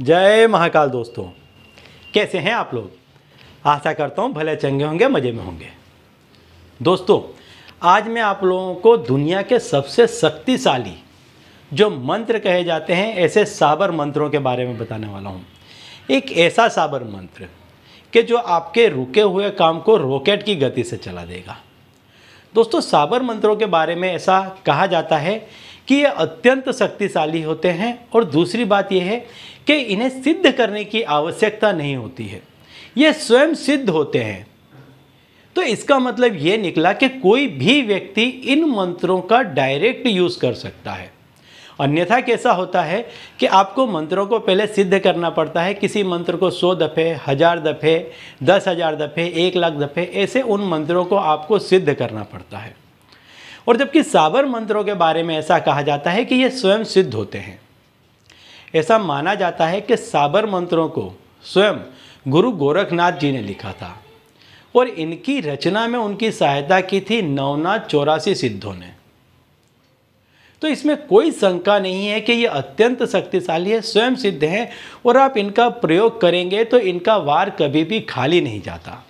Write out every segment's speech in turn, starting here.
जय महाकाल दोस्तों कैसे हैं आप लोग आशा करता हूँ भले चंगे होंगे मज़े में होंगे दोस्तों आज मैं आप लोगों को दुनिया के सबसे शक्तिशाली जो मंत्र कहे जाते हैं ऐसे साबर मंत्रों के बारे में बताने वाला हूँ एक ऐसा साबर मंत्र कि जो आपके रुके हुए काम को रॉकेट की गति से चला देगा दोस्तों साबर मंत्रों के बारे में ऐसा कहा जाता है कि ये अत्यंत शक्तिशाली होते हैं और दूसरी बात यह है कि इन्हें सिद्ध करने की आवश्यकता नहीं होती है ये स्वयं सिद्ध होते हैं तो इसका मतलब ये निकला कि कोई भी व्यक्ति इन मंत्रों का डायरेक्ट यूज़ कर सकता है अन्यथा कैसा होता है कि आपको मंत्रों को पहले सिद्ध करना पड़ता है किसी मंत्र को सौ दफ़े हज़ार दफ़े दस हज़ार दफ़े एक लाख दफ़े ऐसे उन मंत्रों को आपको सिद्ध करना पड़ता है और जबकि साबर मंत्रों के बारे में ऐसा कहा जाता है कि ये स्वयं सिद्ध होते हैं ऐसा माना जाता है कि साबर मंत्रों को स्वयं गुरु गोरखनाथ जी ने लिखा था और इनकी रचना में उनकी सहायता की थी नवनाथ चौरासी सिद्धों ने तो इसमें कोई शंका नहीं है कि ये अत्यंत शक्तिशाली है स्वयं सिद्ध हैं और आप इनका प्रयोग करेंगे तो इनका वार कभी भी खाली नहीं जाता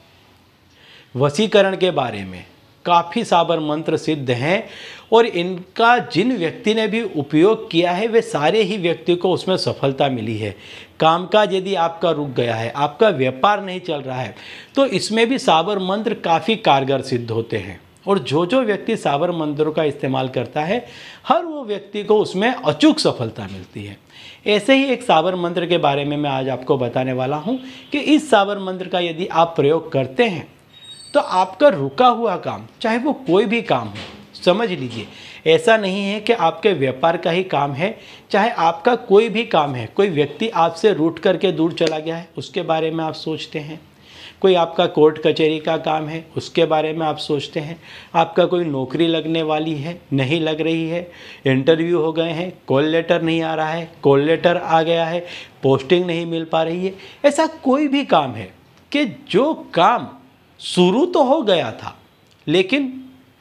वसीकरण के बारे में काफ़ी साबर मंत्र सिद्ध हैं और इनका जिन व्यक्ति ने भी उपयोग किया है वे सारे ही व्यक्ति को उसमें सफलता मिली है कामकाज यदि आपका रुक गया है आपका व्यापार नहीं चल रहा है तो इसमें भी साबर मंत्र काफ़ी कारगर सिद्ध होते हैं और जो जो व्यक्ति साबर मंत्रों का इस्तेमाल करता है हर वो व्यक्ति को उसमें अचूक सफलता मिलती है ऐसे ही एक साबर मंत्र के बारे में मैं आज आपको बताने वाला हूँ कि इस साबर मंत्र का यदि आप प्रयोग करते हैं तो आपका रुका हुआ काम चाहे वो कोई भी काम हो समझ लीजिए ऐसा नहीं है कि आपके व्यापार का ही काम है चाहे आपका कोई भी काम है कोई व्यक्ति आपसे रूट करके दूर चला गया है उसके बारे में आप सोचते हैं कोई आपका कोर्ट कचहरी का काम है उसके बारे में आप सोचते हैं आपका कोई नौकरी लगने वाली है नहीं लग रही है इंटरव्यू हो गए हैं कॉल लेटर नहीं आ रहा है कॉल लेटर आ गया है पोस्टिंग नहीं मिल पा रही है ऐसा कोई भी काम है कि जो काम शुरू तो हो गया था लेकिन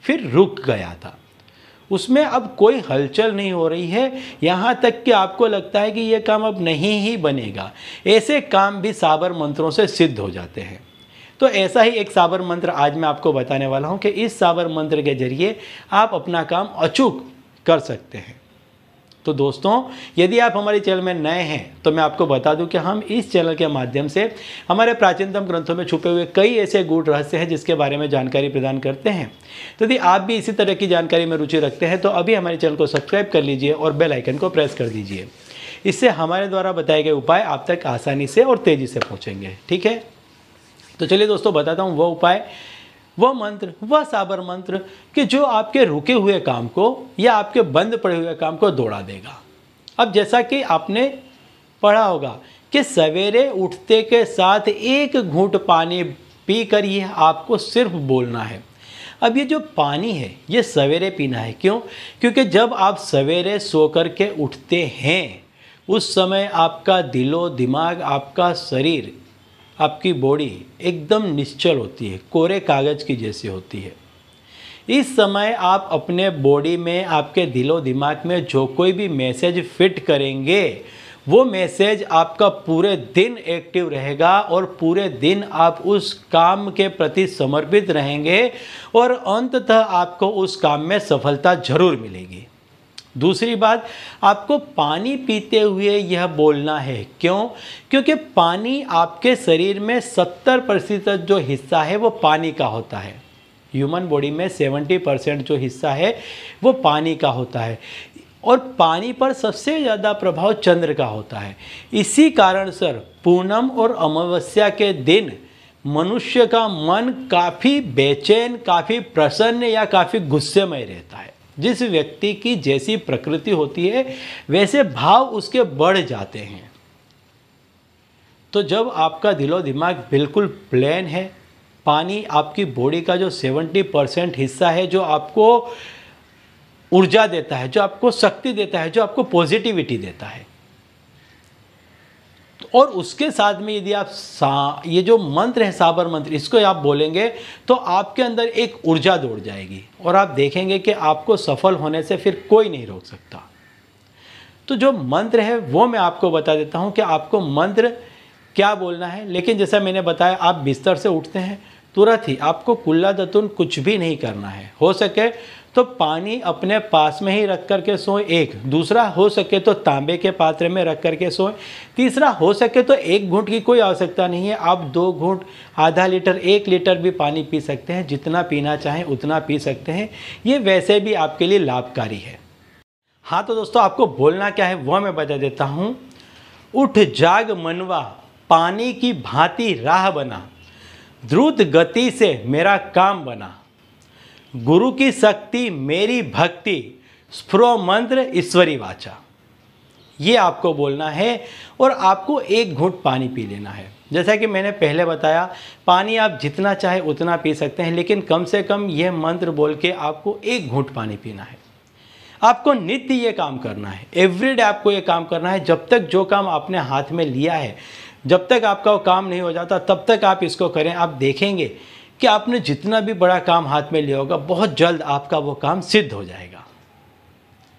फिर रुक गया था उसमें अब कोई हलचल नहीं हो रही है यहाँ तक कि आपको लगता है कि ये काम अब नहीं ही बनेगा ऐसे काम भी साबर मंत्रों से सिद्ध हो जाते हैं तो ऐसा ही एक साबर मंत्र आज मैं आपको बताने वाला हूँ कि इस साबर मंत्र के जरिए आप अपना काम अचूक कर सकते हैं तो दोस्तों यदि आप हमारे चैनल में नए हैं तो मैं आपको बता दूं कि हम इस चैनल के माध्यम से हमारे प्राचीनतम ग्रंथों में छुपे हुए कई ऐसे गूढ़ रहस्य हैं जिसके बारे में जानकारी प्रदान करते हैं तो यदि आप भी इसी तरह की जानकारी में रुचि रखते हैं तो अभी हमारे चैनल को सब्सक्राइब कर लीजिए और बेलाइकन को प्रेस कर दीजिए इससे हमारे द्वारा बताए गए उपाय आप तक आसानी से और तेज़ी से पहुँचेंगे ठीक है तो चलिए दोस्तों बताता हूँ वह उपाय वह मंत्र वह साबर मंत्र कि जो आपके रुके हुए काम को या आपके बंद पड़े हुए काम को दौड़ा देगा अब जैसा कि आपने पढ़ा होगा कि सवेरे उठते के साथ एक घूंट पानी पी कर ये आपको सिर्फ बोलना है अब ये जो पानी है ये सवेरे पीना है क्यों क्योंकि जब आप सवेरे सो कर के उठते हैं उस समय आपका दिलो दिमाग आपका शरीर आपकी बॉडी एकदम निश्चल होती है कोरे कागज़ की जैसी होती है इस समय आप अपने बॉडी में आपके दिलो दिमाग में जो कोई भी मैसेज फिट करेंगे वो मैसेज आपका पूरे दिन एक्टिव रहेगा और पूरे दिन आप उस काम के प्रति समर्पित रहेंगे और अंततः आपको उस काम में सफलता ज़रूर मिलेगी दूसरी बात आपको पानी पीते हुए यह बोलना है क्यों क्योंकि पानी आपके शरीर में 70 प्रतिशत जो हिस्सा है वो पानी का होता है ह्यूमन बॉडी में 70 परसेंट जो हिस्सा है वो पानी का होता है और पानी पर सबसे ज़्यादा प्रभाव चंद्र का होता है इसी कारण सर पूनम और अमावस्या के दिन मनुष्य का मन काफ़ी बेचैन काफ़ी प्रसन्न या काफ़ी गुस्सेमय रहता है जिस व्यक्ति की जैसी प्रकृति होती है वैसे भाव उसके बढ़ जाते हैं तो जब आपका दिलो दिमाग बिल्कुल प्लेन है पानी आपकी बॉडी का जो 70 परसेंट हिस्सा है जो आपको ऊर्जा देता है जो आपको शक्ति देता है जो आपको पॉजिटिविटी देता है और उसके साथ में यदि आप सा ये जो मंत्र है साबर मंत्र इसको आप बोलेंगे तो आपके अंदर एक ऊर्जा दौड़ जाएगी और आप देखेंगे कि आपको सफल होने से फिर कोई नहीं रोक सकता तो जो मंत्र है वो मैं आपको बता देता हूँ कि आपको मंत्र क्या बोलना है लेकिन जैसा मैंने बताया आप बिस्तर से उठते हैं तुरंत ही आपको कुल्ला दतुन कुछ भी नहीं करना है हो सके तो पानी अपने पास में ही रख कर के सोएं एक दूसरा हो सके तो तांबे के पात्र में रख कर के सोएं तीसरा हो सके तो एक घूंट की कोई आवश्यकता नहीं है आप दो घूंट आधा लीटर एक लीटर भी पानी पी सकते हैं जितना पीना चाहें उतना पी सकते हैं ये वैसे भी आपके लिए लाभकारी है हाँ तो दोस्तों आपको बोलना क्या है वह मैं बता देता हूँ उठ जाग मनवा पानी की भांति राह बना द्रुत गति से मेरा काम बना गुरु की शक्ति मेरी भक्ति स्फ्रो मंत्र ईश्वरी वाचा ये आपको बोलना है और आपको एक घुट पानी पी लेना है जैसा कि मैंने पहले बताया पानी आप जितना चाहे उतना पी सकते हैं लेकिन कम से कम यह मंत्र बोल के आपको एक घुट पानी पीना है आपको नित्य ये काम करना है एवरीडे आपको ये काम करना है जब तक जो काम आपने हाथ में लिया है जब तक आपका वो काम नहीं हो जाता तब तक आप इसको करें आप देखेंगे कि आपने जितना भी बड़ा काम हाथ में लिया होगा बहुत जल्द आपका वो काम सिद्ध हो जाएगा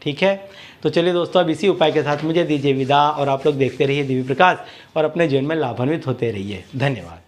ठीक है तो चलिए दोस्तों अब इसी उपाय के साथ मुझे दीजिए विदा और आप लोग देखते रहिए दिव्य प्रकाश और अपने जीवन में लाभान्वित होते रहिए धन्यवाद